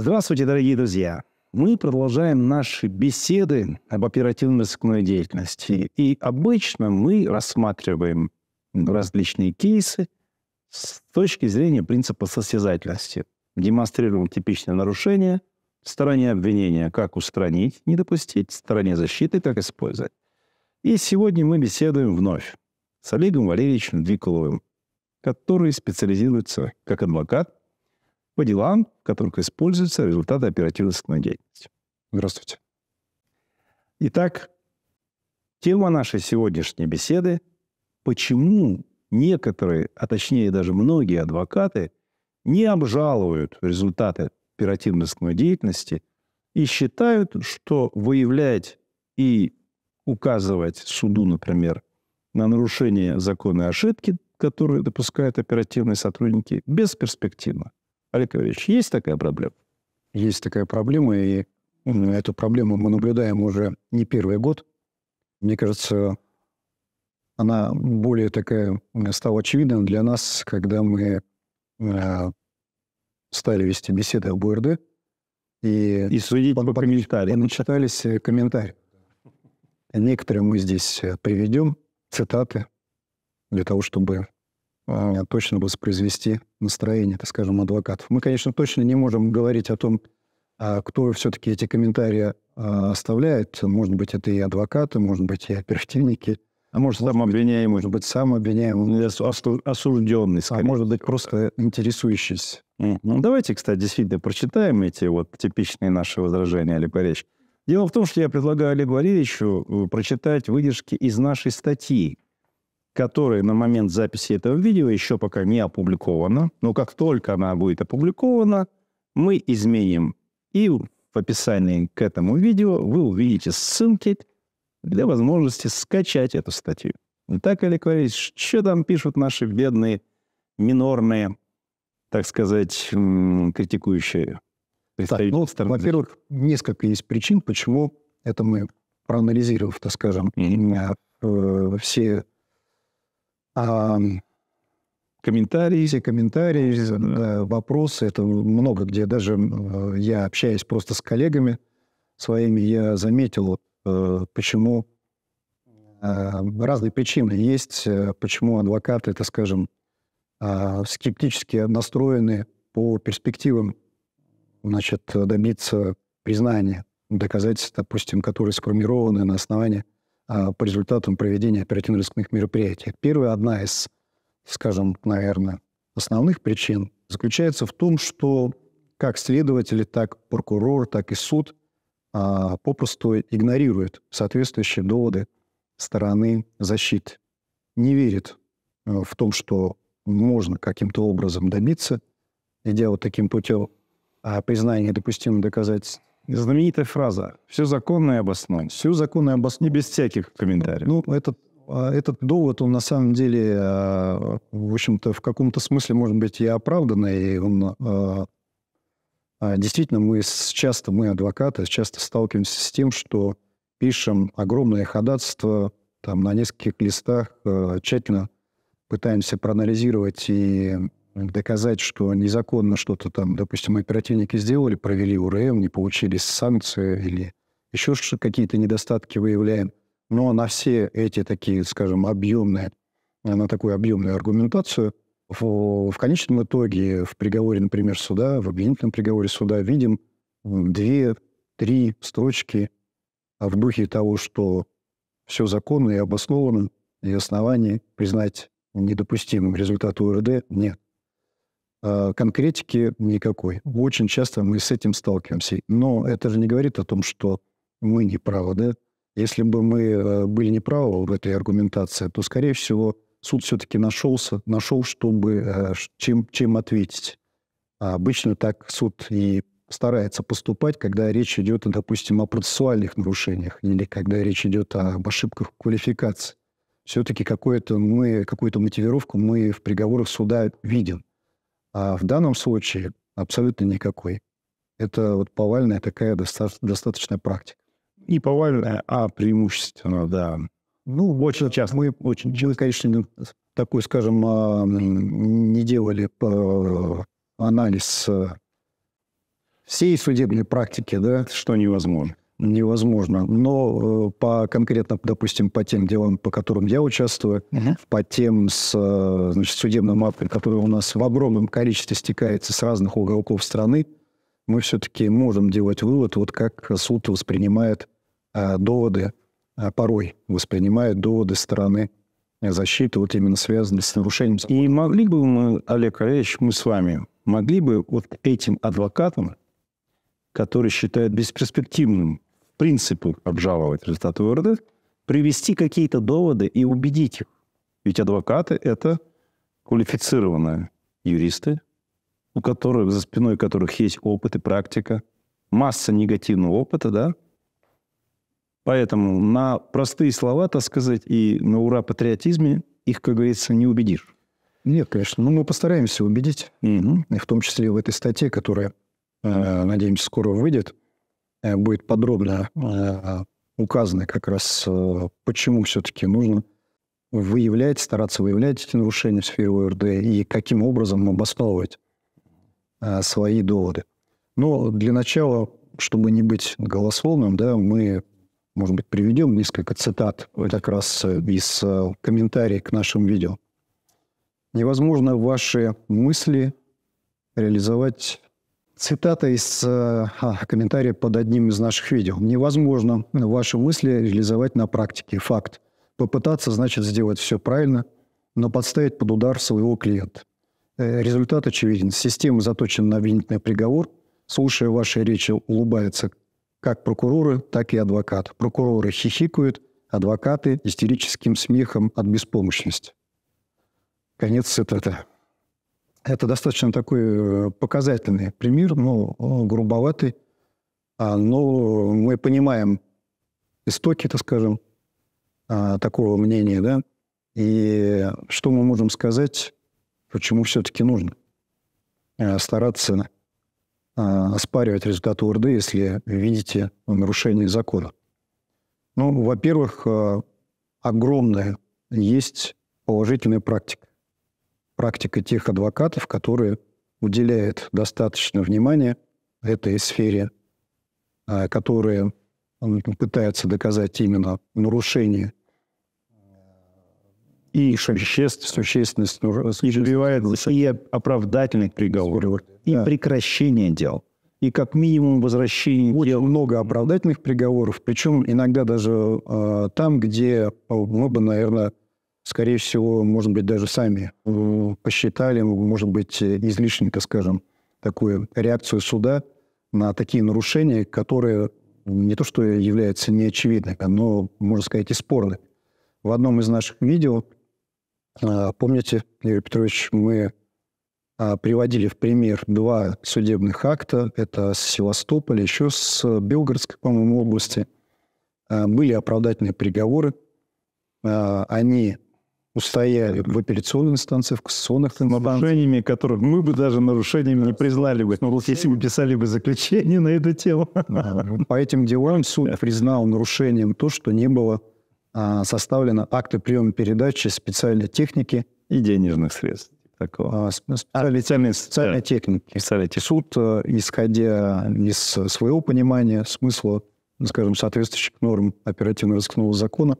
Здравствуйте, дорогие друзья! Мы продолжаем наши беседы об оперативно-розыскной деятельности. И обычно мы рассматриваем различные кейсы с точки зрения принципа состязательности. Демонстрируем типичное нарушение, стороне обвинения как устранить, не допустить, стороне защиты как использовать. И сегодня мы беседуем вновь с Олегом Валерьевичем Двиколовым, который специализируется как адвокат по делам, в которых используются результаты оперативно-сыскной деятельности. Здравствуйте. Итак, тема нашей сегодняшней беседы – почему некоторые, а точнее даже многие адвокаты не обжалуют результаты оперативно-сыскной деятельности и считают, что выявлять и указывать суду, например, на нарушение закона и ошибки, которые допускают оперативные сотрудники, бесперспективно. Олег Иванович, есть такая проблема? Есть такая проблема, и эту проблему мы наблюдаем уже не первый год. Мне кажется, она более такая стала очевидным для нас, когда мы э, стали вести беседы об УРД. И, и судить по, по комментариям. Начитались э, комментарии. Некоторые мы здесь э, приведем, цитаты, для того, чтобы а, точно воспроизвести настроение, так скажем, адвокатов. Мы, конечно, точно не можем говорить о том, а, кто все-таки эти комментарии а, оставляет. Может быть, это и адвокаты, может быть, и оперативники. А может, сам обвиняемый. Может быть, сам обвиняемый. Ну, Осужденный, скорее. А может быть, просто интересующийся. Ну, давайте, кстати, действительно прочитаем эти вот типичные наши возражения, Олег Борисович. Дело в том, что я предлагаю Олегу Валерьевичу э, прочитать выдержки из нашей статьи, которая на момент записи этого видео еще пока не опубликовано, Но как только она будет опубликована, мы изменим. И в описании к этому видео вы увидите ссылки для возможности скачать эту статью. Так, или Валерьевич, что там пишут наши бедные минорные, так сказать, критикующие представители? Так, ну, Во-первых, несколько есть причин, почему это мы проанализировав, так скажем, mm-hmm. все а комментарии, все комментарии, э, вопросы, это много где. Даже э, я общаюсь просто с коллегами своими, я заметил, э, почему разные причины есть, почему адвокаты, это, скажем, скептически настроены по перспективам значит, добиться признания доказательств, допустим, которые сформированы на основании а, по результатам проведения оперативно-рискных мероприятий. Первая, одна из, скажем, наверное, основных причин заключается в том, что как следователи, так прокурор, так и суд а, попросту игнорируют соответствующие доводы стороны защиты. Не верит э, в том, что можно каким-то образом добиться, идя вот таким путем а, признания недопустимым доказательств, знаменитая фраза «все законное обосновано». Все законное обосновано без всяких комментариев. Ну, этот а, этот довод, он на самом деле, а, в общем-то, в каком-то смысле, может быть, и оправданный. И он, а, действительно, мы часто, мы адвокаты, часто сталкиваемся с тем, что пишем огромное ходатайство там, на нескольких листах, тщательно пытаемся проанализировать и доказать, что незаконно что-то там, допустим, оперативники сделали, провели УРМ, не получились санкции или еще какие-то недостатки выявляем. Но на все эти такие, скажем, объемные, на такую объемную аргументацию в, в конечном итоге в приговоре, например, суда, в обвинительном приговоре суда видим две-три строчки а в духе того, что все законно и обосновано, и оснований признать недопустимым результат УРД нет. Э, конкретики никакой. Очень часто мы с этим сталкиваемся. Но это же не говорит о том, что мы не правы, да? Если бы мы э, были неправы в этой аргументации, то, скорее всего, суд все-таки нашелся, нашел, чтобы э, чем, чем ответить. А обычно так суд и старается поступать, когда речь идет, допустим, о процессуальных нарушениях или когда речь идет об ошибках квалификации. Все-таки какую-то мы, какую-то мотивировку мы в приговорах суда видим. А в данном случае абсолютно никакой. Это вот повальная такая доста- достаточная практика. Не повальная, а преимущественно, да. Ну, э, очень часто. Мы, очень часто. мы конечно, такой, скажем, а, не делали а, анализ э, всей судебной практики, да? Что невозможно невозможно. Но э, по конкретно, допустим, по тем делам, по которым я участвую, uh-huh. по тем с, э, значит, судебным актом, который у нас в огромном количестве стекается с разных уголков страны, мы все-таки можем делать вывод, вот как суд воспринимает а, доводы, а, порой воспринимает доводы стороны защиты, вот именно связанные с нарушением закона. И могли бы мы, Олег Олегович, мы с вами, могли бы вот этим адвокатам, которые считают бесперспективным принципы обжаловать результаты вывода, привести какие-то доводы и убедить их. Ведь адвокаты – это квалифицированные юристы, у которых, за спиной которых есть опыт и практика, масса негативного опыта, да? Поэтому на простые слова, так сказать, и на ура патриотизме их, как говорится, не убедишь. Нет, конечно. Но мы постараемся убедить, угу. и в том числе в этой статье, которая, э, надеемся, скоро выйдет – Э, будет подробно э, указано как раз, э, почему все-таки нужно выявлять, стараться выявлять эти нарушения в сфере ОРД и каким образом обосновывать свои доводы. Но для начала, чтобы не быть голословным, да, мы, может быть, приведем несколько цитат как раз из комментариев к нашим видео. Невозможно ваши мысли реализовать Цитата из э, а, комментария под одним из наших видео. Невозможно ваши мысли реализовать на практике. Факт. Попытаться значит сделать все правильно, но подставить под удар своего клиента. Э, результат очевиден. Система заточена на обвинительный приговор. Слушая ваши речи, улыбается как прокуроры, так и адвокат. Прокуроры хихикают, адвокаты истерическим смехом от беспомощности. Конец цитаты. Это достаточно такой э, показательный пример, ну, грубоватый, а, но мы понимаем истоки, так скажем, а, такого мнения, да, и что мы можем сказать, почему все-таки нужно э, стараться а, оспаривать результаты УРД, если видите нарушение закона. Ну, во-первых, огромная есть положительная практика практика тех адвокатов, которые уделяют достаточно внимания этой сфере, а, которые ну, пытаются доказать именно нарушение и существ, существенность, существенность и, и оправдательный приговор, и да. прекращение дел, и как минимум возвращение. Очень дел. много оправдательных приговоров, причем иногда даже э, там, где мы бы, наверное, скорее всего, может быть, даже сами э, посчитали, может быть, э, излишненько, скажем, такую реакцию суда на такие нарушения, которые не то что являются неочевидными, но, можно сказать, и спорны. В одном из наших видео, э, помните, Игорь Петрович, мы приводили в пример два судебных акта. Это с Севастополя, еще с Белгородской, по-моему, области. Были оправдательные приговоры. Они устояли в операционных инстанции, в кассационных инстанциях. Нарушениями, которые мы бы даже нарушениями не признали бы, ну, если бы писали бы заключение на это тему. Ну, по этим делам суд признал нарушением то, что не было а, составлено акты приема передачи специальной техники. И денежных средств. специальной, а, специальной, техники. Специальной техники. Суд, э, исходя из своего понимания смысла, ну, скажем, соответствующих норм оперативно-розыскного закона,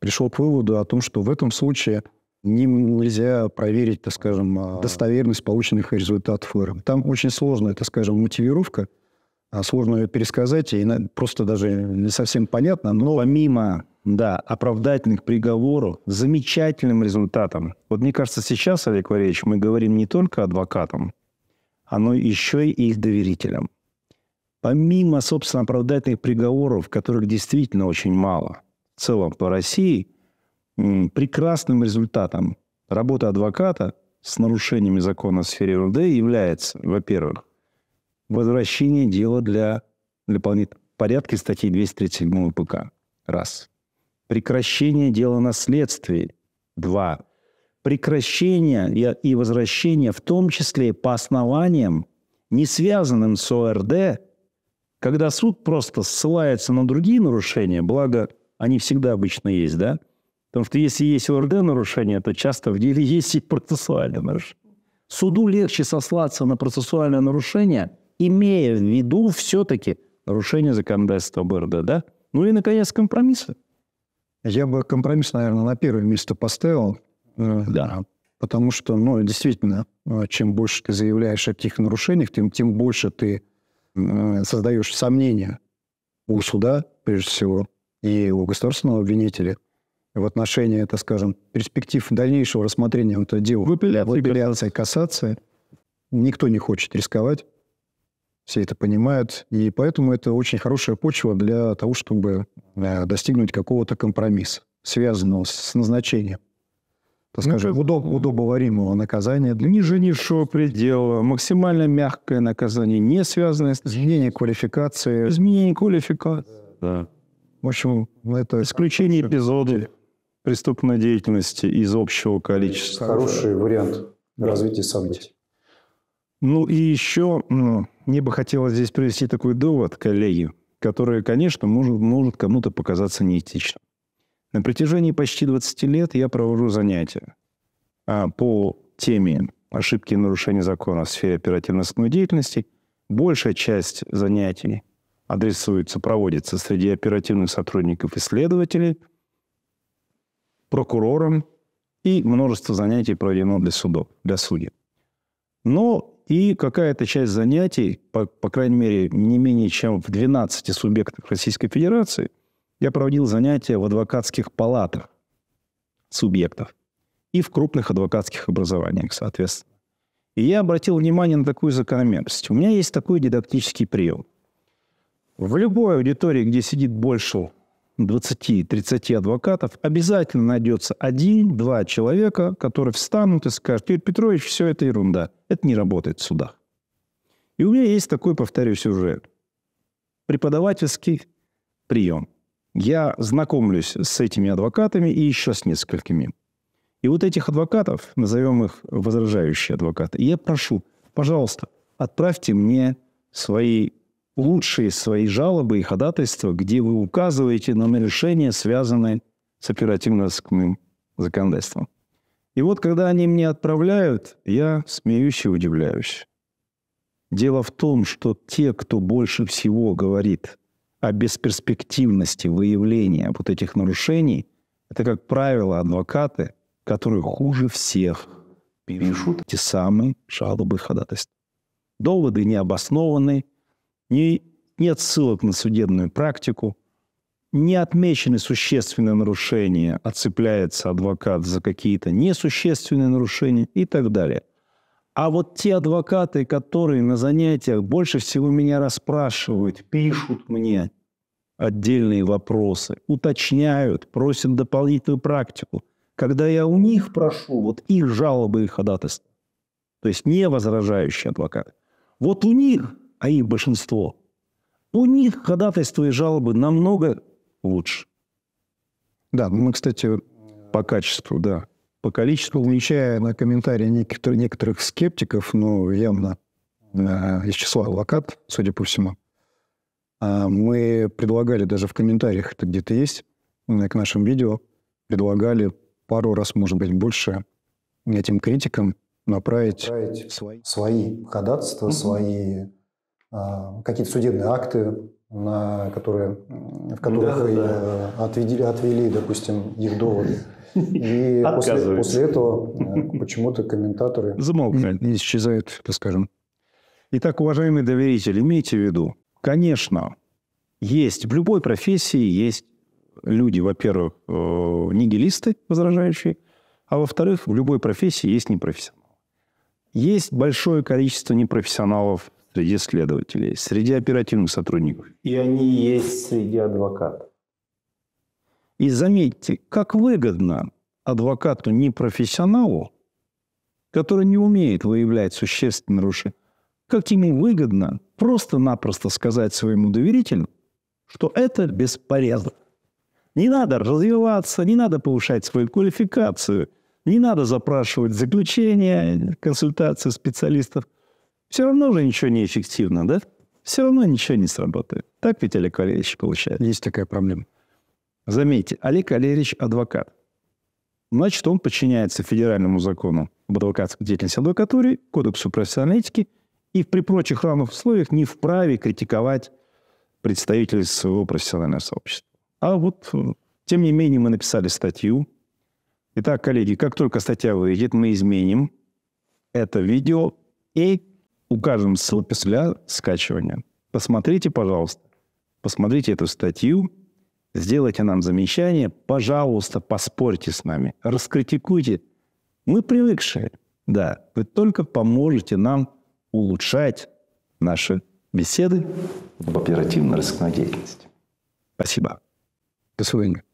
пришел к выводу о том, что в этом случае нельзя проверить, так скажем, а, достоверность полученных результатов ОРМ. Там очень сложная, так скажем, мотивировка, а, сложно ее пересказать, и просто даже не совсем понятно, но ну, помимо да, оправдательных приговоров, замечательным результатом. Вот мне кажется, сейчас, Олег Валерьевич, мы говорим не только адвокатам, но еще и их доверителям. Помимо, собственно, оправдательных приговоров, которых действительно очень мало – в целом по России прекрасным результатом работы адвоката с нарушениями закона в сфере РУД является, во-первых, возвращение дела для, для порядка статьи 237 ПК. Раз. Прекращение дела о наследстве. Два. Прекращение и возвращение, в том числе по основаниям, не связанным с ОРД, когда суд просто ссылается на другие нарушения, благо они всегда обычно есть, да? Потому что если есть ОРД нарушение, то часто в деле есть и процессуальное нарушение. Суду легче сослаться на процессуальное нарушение, имея в виду все-таки нарушение законодательства БРД, да? Ну и, наконец, компромиссы. Я бы компромисс, наверное, на первое место поставил. Э, да. Потому что, ну, действительно, э, чем больше ты заявляешь о таких нарушениях, тем, тем больше ты э, создаешь сомнения у суда, прежде всего, и у государственного обвинителя в отношении, это, скажем, перспектив дальнейшего рассмотрения этого дела в апелляции, в апелляции кассации, никто не хочет рисковать. Все это понимают. И поэтому это очень хорошая почва для того, чтобы э, достигнуть какого-то компромисса, связанного с назначением так ну, скажем, ну, удоб, удобоваримого наказания. Для... Ниже низшего предела, максимально мягкое наказание, не связанное с... Изменение квалификации. Изменение квалификации. Да. В общем, это... Исключение эпизодов преступной деятельности из общего количества. Хороший вариант развития событий. Ну и еще ну, мне бы хотелось здесь привести такой довод, коллеги, который, конечно, может, может кому-то показаться неэтичным. На протяжении почти 20 лет я провожу занятия а, по теме ошибки и нарушения закона в сфере оперативно-сыскной деятельности. Большая часть занятий адресуется, проводится среди оперативных сотрудников исследователей, прокурором и множество занятий проведено для судов, для судей. Но и какая-то часть занятий, по, по крайней мере, не менее чем в 12 субъектах Российской Федерации, я проводил занятия в адвокатских палатах субъектов и в крупных адвокатских образованиях, соответственно. И я обратил внимание на такую закономерность. У меня есть такой дидактический прием – в любой аудитории, где сидит больше 20-30 адвокатов, обязательно найдется один-два человека, которые встанут и скажут, Юрий Петрович, все это ерунда, это не работает в судах. И у меня есть такой, повторюсь, уже преподавательский прием. Я знакомлюсь с этими адвокатами и еще с несколькими. И вот этих адвокатов, назовем их возражающие адвокаты, я прошу, пожалуйста, отправьте мне свои лучшие свои жалобы и ходатайства, где вы указываете на нарушения, связанные с оперативно-розыскным законодательством. И вот когда они мне отправляют, я смеюсь и удивляюсь. Дело в том, что те, кто больше всего говорит о бесперспективности выявления вот этих нарушений, это, как правило, адвокаты, которые хуже всех пишут те самые жалобы ходатайств. Доводы необоснованы, ни нет ссылок на судебную практику, не отмечены существенные нарушения, отцепляется а адвокат за какие-то несущественные нарушения и так далее. А вот те адвокаты, которые на занятиях больше всего меня расспрашивают, пишут мне отдельные вопросы, уточняют, просят дополнительную практику. Когда я у них прошу, вот их жалобы и ходатайства, то есть не возражающие адвокаты, вот у них а их большинство, у них ходатайства и жалобы намного лучше. Да, мы, кстати, по качеству, да. По количеству, влечая на комментарии некоторых, некоторых скептиков, но явно э, из числа локат, судя по всему, э, мы предлагали даже в комментариях, это где-то есть, э, к нашим видео, предлагали пару раз, может быть, больше этим критикам направить, направить свои. свои ходатайства, mm-hmm. свои а, какие-то судебные акты, на которые, в которых да, да, э, Отвели, отвели, допустим, их доводы. И после, после этого э, почему-то комментаторы... Замолкают, не исчезают, так скажем. Итак, уважаемые доверители, имейте в виду, конечно, есть, в любой профессии есть люди, во-первых, э, нигилисты, возражающие, а во-вторых, в любой профессии есть непрофессионалы. Есть большое количество непрофессионалов среди следователей, среди оперативных сотрудников. И они есть среди адвокатов. И заметьте, как выгодно адвокату непрофессионалу, который не умеет выявлять существенные нарушения, как ему выгодно просто-напросто сказать своему доверителю, что это бесполезно. Не надо развиваться, не надо повышать свою квалификацию, не надо запрашивать заключения, консультации специалистов – все равно уже ничего не эффективно, да? Все равно ничего не сработает. Так ведь Олег Валерьевич получает. Есть такая проблема. Заметьте, Олег Валерьевич – адвокат. Значит, он подчиняется федеральному закону об адвокатской деятельности адвокатуре, кодексу профессиональной этики и при прочих равных условиях не вправе критиковать представителей своего профессионального сообщества. А вот, э, тем не менее, мы написали статью. Итак, коллеги, как только статья выйдет, мы изменим это видео и укажем ссылку для скачивания. Посмотрите, пожалуйста. Посмотрите эту статью, сделайте нам замечание, пожалуйста, поспорьте с нами, раскритикуйте. Мы привыкшие, да, вы только поможете нам улучшать наши беседы в оперативно-розыскной деятельности. Спасибо. До свидания.